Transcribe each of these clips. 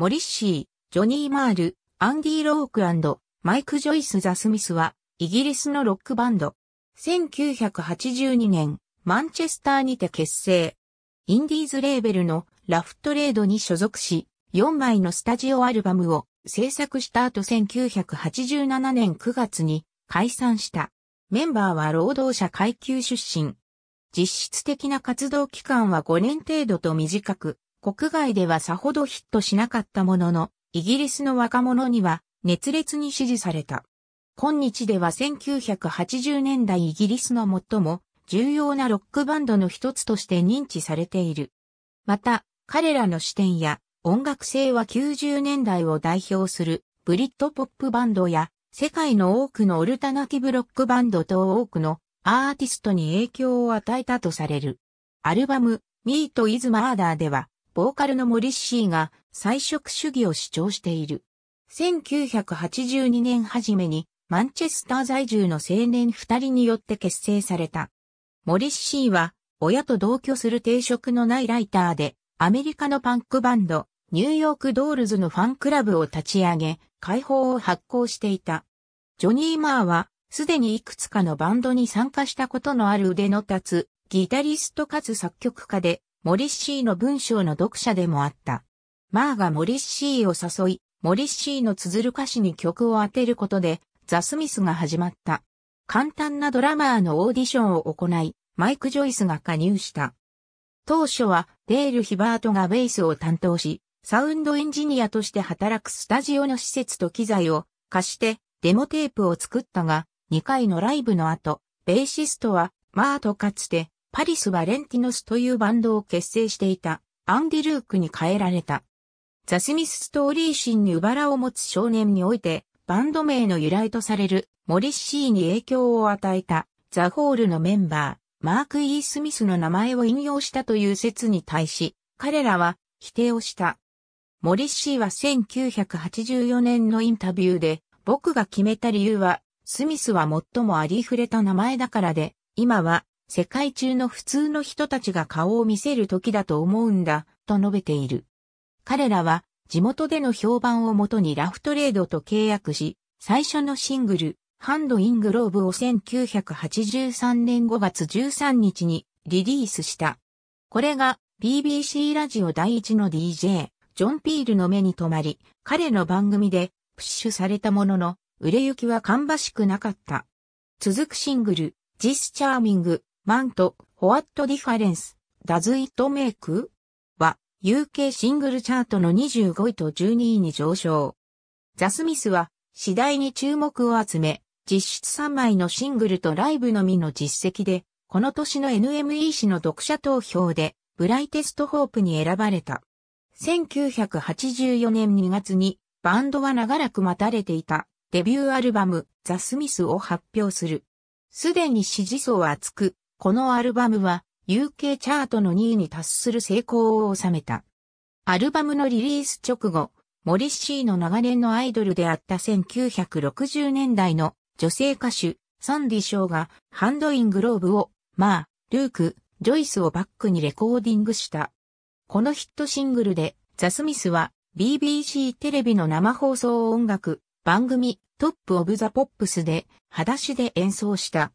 モリッシー、ジョニー・マール、アンディ・ロークマイク・ジョイス・ザ・スミスは、イギリスのロックバンド。1982年、マンチェスターにて結成。インディーズレーベルのラフトレードに所属し、4枚のスタジオアルバムを制作した後1987年9月に解散した。メンバーは労働者階級出身。実質的な活動期間は5年程度と短く、国外ではさほどヒットしなかったものの、イギリスの若者には熱烈に支持された。今日では1980年代イギリスの最も重要なロックバンドの一つとして認知されている。また、彼らの視点や音楽性は90年代を代表するブリッドポップバンドや世界の多くのオルタナティブロックバンドと多くのアーティストに影響を与えたとされる。アルバム、ミートイズマーダーではボーカルのモリッシーが菜食主義を主張している。1982年初めにマンチェスター在住の青年二人によって結成された。モリッシーは親と同居する定職のないライターでアメリカのパンクバンドニューヨークドールズのファンクラブを立ち上げ解放を発行していた。ジョニー・マーはすでにいくつかのバンドに参加したことのある腕の立つギタリストかつ作曲家でモリッシーの文章の読者でもあった。マーがモリッシーを誘い、モリッシーの綴る歌詞に曲を当てることで、ザ・スミスが始まった。簡単なドラマーのオーディションを行い、マイク・ジョイスが加入した。当初は、デール・ヒバートがベースを担当し、サウンドエンジニアとして働くスタジオの施設と機材を貸して、デモテープを作ったが、2回のライブの後、ベーシストは、マーとかつて、パリス・バレンティノスというバンドを結成していたアンディ・ルークに変えられた。ザ・スミス・ストーリー心にらを持つ少年において、バンド名の由来とされるモリッシーに影響を与えたザ・ホールのメンバー、マーク・イー・スミスの名前を引用したという説に対し、彼らは否定をした。モリッシーは1984年のインタビューで、僕が決めた理由は、スミスは最もありふれた名前だからで、今は世界中の普通の人たちが顔を見せる時だと思うんだ、と述べている。彼らは、地元での評判をもとにラフトレードと契約し、最初のシングル、ハンド・イングローブを1983年5月13日にリリースした。これが BBC ラジオ第一の DJ、ジョン・ピールの目に留まり、彼の番組でプッシュされたものの、売れ行きは芳しくなかった。続くシングル、ジス・チャーミングマント、ホワットディファレンス、ダズイットメイクは、UK シングルチャートの25位と12位に上昇。ザ・スミスは、次第に注目を集め、実質3枚のシングルとライブのみの実績で、この年の NME 誌の読者投票で、ブライテストホープに選ばれた。1984年2月に、バンドは長らく待たれていた、デビューアルバム、ザ・スミスを発表する。すでに支持層は厚く、このアルバムは UK チャートの2位に達する成功を収めた。アルバムのリリース直後、モリッシーの長年のアイドルであった1960年代の女性歌手、サンディ・ショーがハンドイングローブを、まあ、ルーク、ジョイスをバックにレコーディングした。このヒットシングルで、ザ・スミスは BBC テレビの生放送音楽番組トップ・オブ・ザ・ポップスで裸足で演奏した。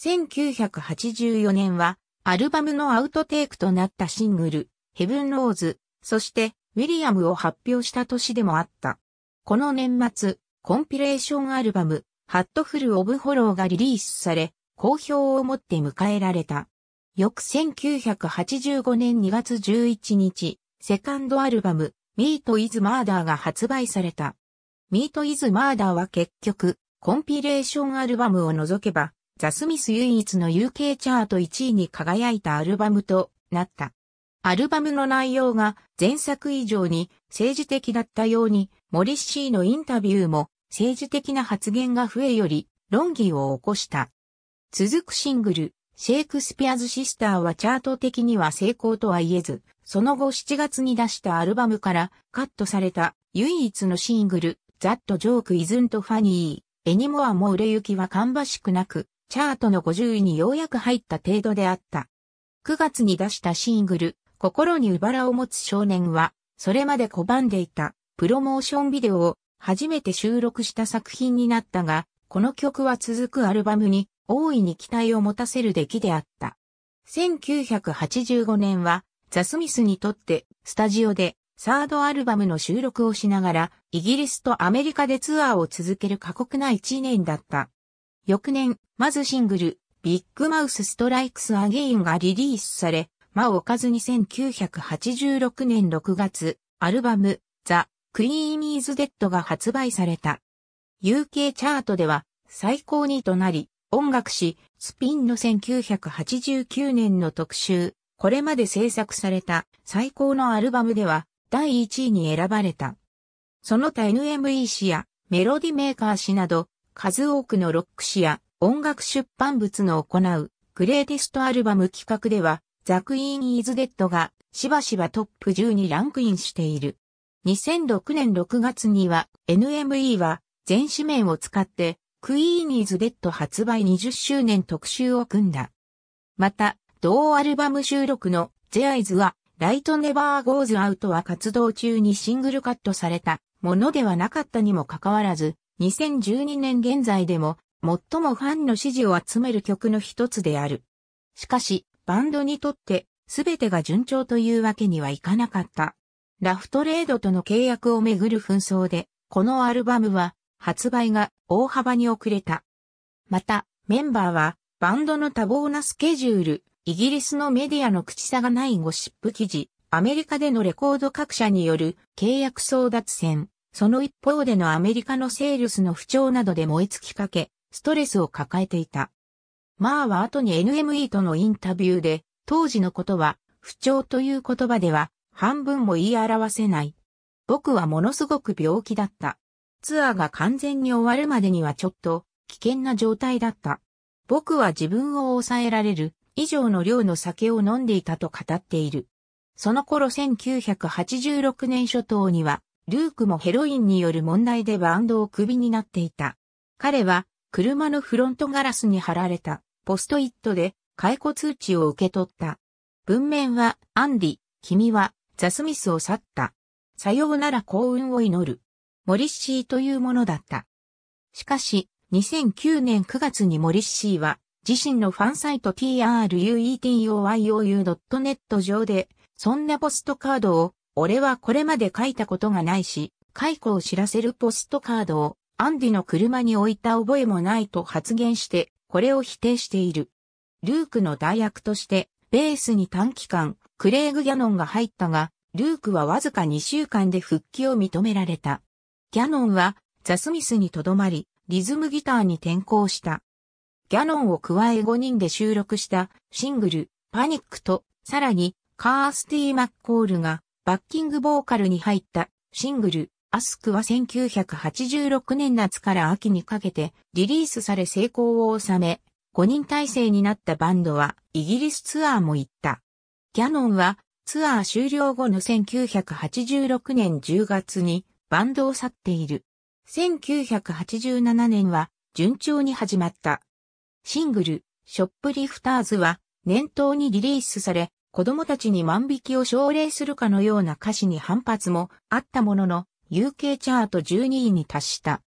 1984年は、アルバムのアウトテイクとなったシングル、ヘブンローズ、そして、ウィリアムを発表した年でもあった。この年末、コンピレーションアルバム、ハットフル・オブ・ホローがリリースされ、好評を持って迎えられた。翌1985年2月11日、セカンドアルバム、ミート・イズ・マーダーが発売された。ミート・イズ・マーダーは結局、コンピレーションアルバムを除けば、ザ・スミス唯一の UK チャート1位に輝いたアルバムとなった。アルバムの内容が前作以上に政治的だったように、モリッシーのインタビューも政治的な発言が増えより論議を起こした。続くシングル、シェイクスピアズ・シスターはチャート的には成功とは言えず、その後7月に出したアルバムからカットされた唯一のシングル、ザット・ジョーク・イズン n ファニー、エニモアも売れ行きは芳しくなく、チャートの50位にようやく入った程度であった。9月に出したシングル、心にうばらを持つ少年は、それまで拒んでいたプロモーションビデオを初めて収録した作品になったが、この曲は続くアルバムに大いに期待を持たせる出来であった。1985年は、ザ・スミスにとってスタジオでサードアルバムの収録をしながら、イギリスとアメリカでツアーを続ける過酷な1年だった。翌年、まずシングル、ビッグマウスストライクスアゲインがリリースされ、間を置かずに1986年6月、アルバム、ザ・クイーミーズ・デッドが発売された。UK チャートでは最高2となり、音楽誌、スピンの1989年の特集、これまで制作された最高のアルバムでは第1位に選ばれた。その他 NME 誌やメロディメーカー誌など、数多くのロック誌や音楽出版物の行うグレーティストアルバム企画では、ザ・クイーン・イズ・デッドがしばしばトップ10にランクインしている。2006年6月には NME は全紙面を使ってクイーン・イズ・デッド発売20周年特集を組んだ。また、同アルバム収録のジェアイズは、ライトネバーゴーズアウトは活動中にシングルカットされたものではなかったにもかかわらず、2012年現在でも最もファンの支持を集める曲の一つである。しかし、バンドにとって全てが順調というわけにはいかなかった。ラフトレードとの契約をめぐる紛争で、このアルバムは発売が大幅に遅れた。また、メンバーはバンドの多忙なスケジュール、イギリスのメディアの口差がないゴシップ記事、アメリカでのレコード各社による契約争奪戦、その一方でのアメリカのセールスの不調などで燃え尽きかけ、ストレスを抱えていた。マーは後に NME とのインタビューで、当時のことは、不調という言葉では、半分も言い表せない。僕はものすごく病気だった。ツアーが完全に終わるまでにはちょっと、危険な状態だった。僕は自分を抑えられる、以上の量の酒を飲んでいたと語っている。その頃1986年初頭には、ルークもヘロインによる問題でバンドをクビになっていた。彼は車のフロントガラスに貼られたポストイットで解雇通知を受け取った。文面は、アンディ、君はザ・スミスを去った。さようなら幸運を祈る。モリッシーというものだった。しかし、2009年9月にモリッシーは、自身のファンサイト truetoyou.net 上で、そんなポストカードを、俺はこれまで書いたことがないし、解雇を知らせるポストカードをアンディの車に置いた覚えもないと発言して、これを否定している。ルークの代役として、ベースに短期間、クレイグ・ギャノンが入ったが、ルークはわずか2週間で復帰を認められた。ギャノンは、ザ・スミスにとどまり、リズムギターに転向した。ギャノンを加え5人で収録したシングル、パニックと、さらに、カースティー・マッコールが、バッキングボーカルに入ったシングル、アスクは1986年夏から秋にかけてリリースされ成功を収め、5人体制になったバンドはイギリスツアーも行った。キャノンはツアー終了後の1986年10月にバンドを去っている。1987年は順調に始まった。シングル、ショップリフターズは年頭にリリースされ、子供たちに万引きを奨励するかのような歌詞に反発もあったものの、UK チャート12位に達した。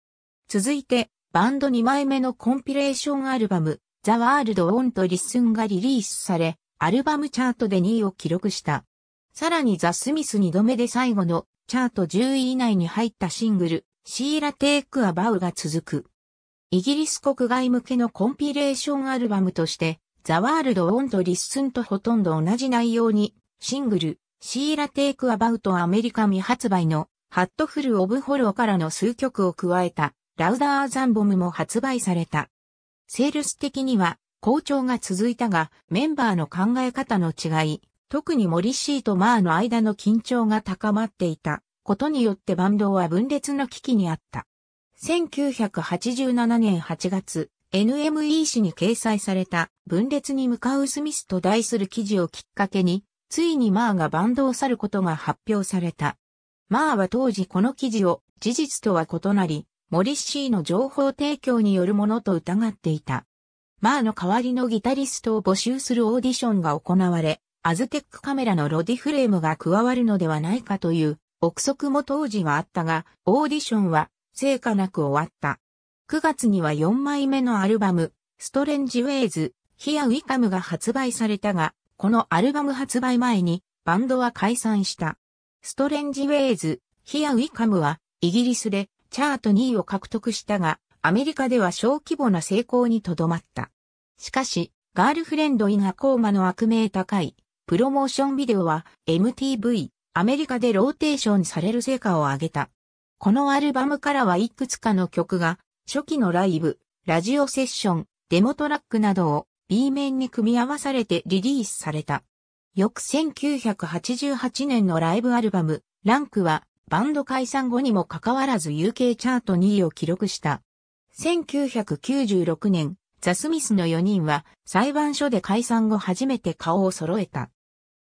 続いて、バンド2枚目のコンピレーションアルバム、The World o n t Listen がリリースされ、アルバムチャートで2位を記録した。さらにザ・スミス2度目で最後のチャート10位以内に入ったシングル、シーラ・テイク・ア・バウが続く。イギリス国外向けのコンピレーションアルバムとして、ザ・ワールド・オンとリッスンとほとんど同じ内容に、シングル、シーラ・テイク・アバウトアメリカ未発売のハットフル・オブ・ホローからの数曲を加えた、ラウダー・ザンボムも発売された。セールス的には、好調が続いたが、メンバーの考え方の違い、特にモリシーとマーの間の緊張が高まっていた、ことによってバンドは分裂の危機にあった。1987年8月、NME 誌に掲載された分裂に向かうスミスと題する記事をきっかけに、ついにマーがバンドを去ることが発表された。マーは当時この記事を事実とは異なり、モリッシーの情報提供によるものと疑っていた。マーの代わりのギタリストを募集するオーディションが行われ、アズテックカメラのロディフレームが加わるのではないかという憶測も当時はあったが、オーディションは成果なく終わった。9月には4枚目のアルバム、ストレンジウェイズ、ヒアウィカムが発売されたが、このアルバム発売前にバンドは解散した。ストレンジウェイズ、ヒアウィカムは、イギリスでチャート2位を獲得したが、アメリカでは小規模な成功にとどまった。しかし、ガールフレンドイナコーマの悪名高い、プロモーションビデオは MTV、アメリカでローテーションされる成果を上げた。このアルバムからはいくつかの曲が、初期のライブ、ラジオセッション、デモトラックなどを B 面に組み合わされてリリースされた。翌1988年のライブアルバム、ランクは、バンド解散後にもかかわらず UK チャート2位を記録した。1996年、ザ・スミスの4人は裁判所で解散後初めて顔を揃えた。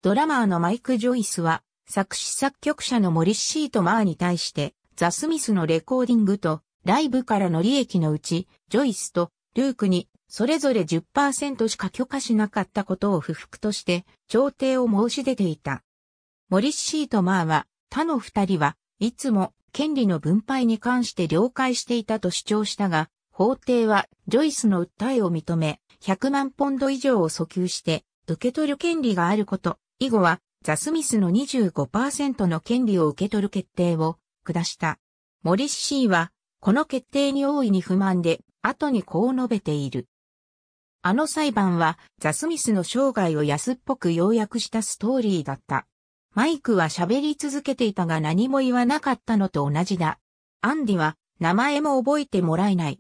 ドラマーのマイク・ジョイスは作詞作曲者のモリッシーとマーに対してザ・スミスのレコーディングとライブからの利益のうちジョイスとルークにそれぞれ10%しか許可しなかったことを不服として調停を申し出ていた。モリッシーとマーは他の二人はいつも権利の分配に関して了解していたと主張したが、法廷はジョイスの訴えを認め、100万ポンド以上を訴求して受け取る権利があること、以後はザ・スミスの25%の権利を受け取る決定を下した。モリッシーはこの決定に大いに不満で後にこう述べている。あの裁判はザ・スミスの生涯を安っぽく要約したストーリーだった。マイクは喋り続けていたが何も言わなかったのと同じだ。アンディは名前も覚えてもらえない。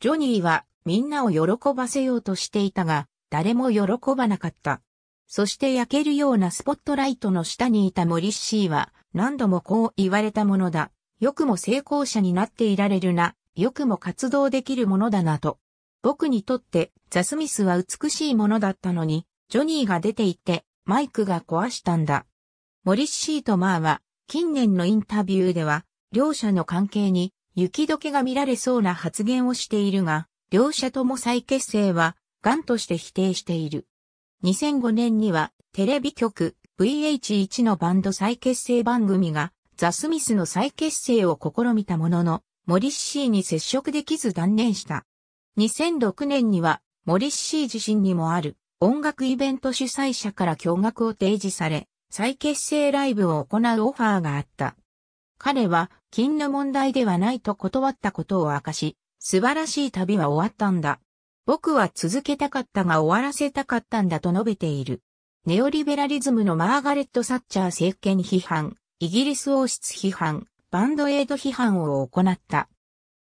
ジョニーはみんなを喜ばせようとしていたが、誰も喜ばなかった。そして焼けるようなスポットライトの下にいたモリッシーは何度もこう言われたものだ。よくも成功者になっていられるな。よくも活動できるものだなと。僕にとってザ・スミスは美しいものだったのに、ジョニーが出て行ってマイクが壊したんだ。モリッシーとマーは近年のインタビューでは両者の関係に雪解けが見られそうな発言をしているが、両者とも再結成は、癌として否定している。2005年には、テレビ局 VH1 のバンド再結成番組が、ザ・スミスの再結成を試みたものの、モリッシーに接触できず断念した。2006年には、モリッシー自身にもある音楽イベント主催者から驚愕を提示され、再結成ライブを行うオファーがあった。彼は、金の問題ではないと断ったことを明かし、素晴らしい旅は終わったんだ。僕は続けたかったが終わらせたかったんだと述べている。ネオリベラリズムのマーガレット・サッチャー政権批判、イギリス王室批判、バンドエイド批判を行った。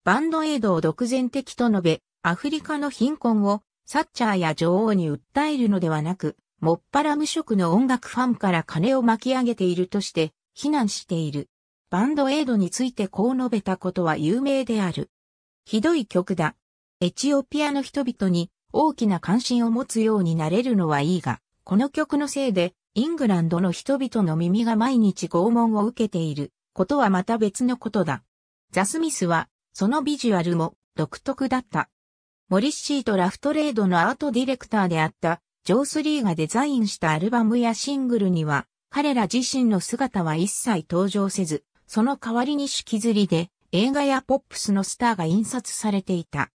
バンドエイドを独善的と述べ、アフリカの貧困をサッチャーや女王に訴えるのではなく、もっぱら無職の音楽ファンから金を巻き上げているとして非難している。バンドエイドについてこう述べたことは有名である。ひどい曲だ。エチオピアの人々に大きな関心を持つようになれるのはいいが、この曲のせいでイングランドの人々の耳が毎日拷問を受けていることはまた別のことだ。ザ・スミスはそのビジュアルも独特だった。モリッシーとラフトレードのアートディレクターであったジョース・リーがデザインしたアルバムやシングルには彼ら自身の姿は一切登場せず、その代わりにきずりで映画やポップスのスターが印刷されていた。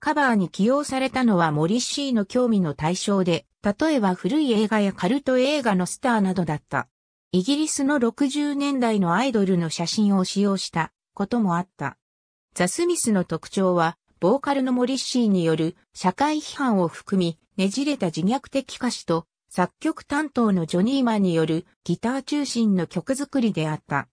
カバーに起用されたのはモリッシーの興味の対象で、例えば古い映画やカルト映画のスターなどだった。イギリスの60年代のアイドルの写真を使用したこともあった。ザ・スミスの特徴は、ボーカルのモリッシーによる社会批判を含み、ねじれた自虐的歌詞と、作曲担当のジョニーマンによるギター中心の曲作りであった。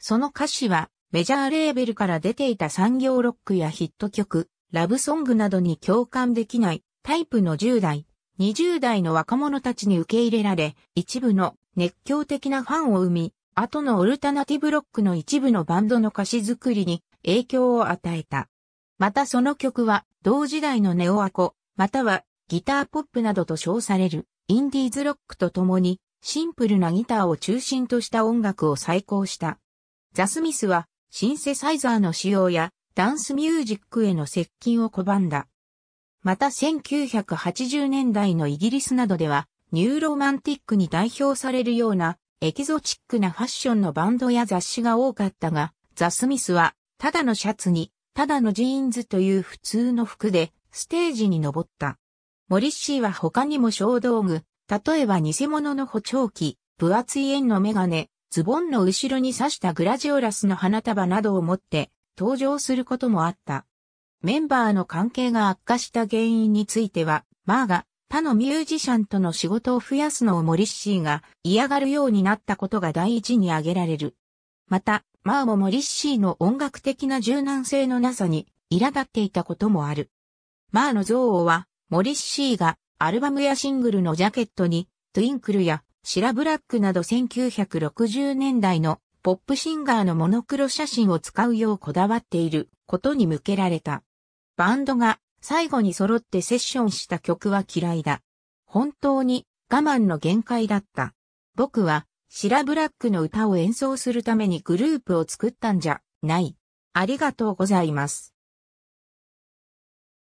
その歌詞は、メジャーレーベルから出ていた産業ロックやヒット曲、ラブソングなどに共感できないタイプの10代、20代の若者たちに受け入れられ、一部の熱狂的なファンを生み、後のオルタナティブロックの一部のバンドの歌詞作りに影響を与えた。またその曲は同時代のネオアコ、またはギターポップなどと称されるインディーズロックとともにシンプルなギターを中心とした音楽を再興した。ザ・スミスはシンセサイザーの使用やダンスミュージックへの接近を拒んだ。また1980年代のイギリスなどではニューロマンティックに代表されるようなエキゾチックなファッションのバンドや雑誌が多かったが、ザ・スミスはただのシャツに、ただのジーンズという普通の服で、ステージに登った。モリッシーは他にも小道具、例えば偽物の補聴器、分厚い円のメガネ、ズボンの後ろに刺したグラジオラスの花束などを持って登場することもあった。メンバーの関係が悪化した原因については、マーが他のミュージシャンとの仕事を増やすのをモリッシーが嫌がるようになったことが第一に挙げられる。また、マーもモリッシーの音楽的な柔軟性のなさに苛立っていたこともある。マーの憎悪は、モリッシーがアルバムやシングルのジャケットに、トゥインクルやシラブラックなど1960年代のポップシンガーのモノクロ写真を使うようこだわっていることに向けられた。バンドが最後に揃ってセッションした曲は嫌いだ。本当に我慢の限界だった。僕はシラ・ブラックの歌を演奏するためにグループを作ったんじゃない。ありがとうございます。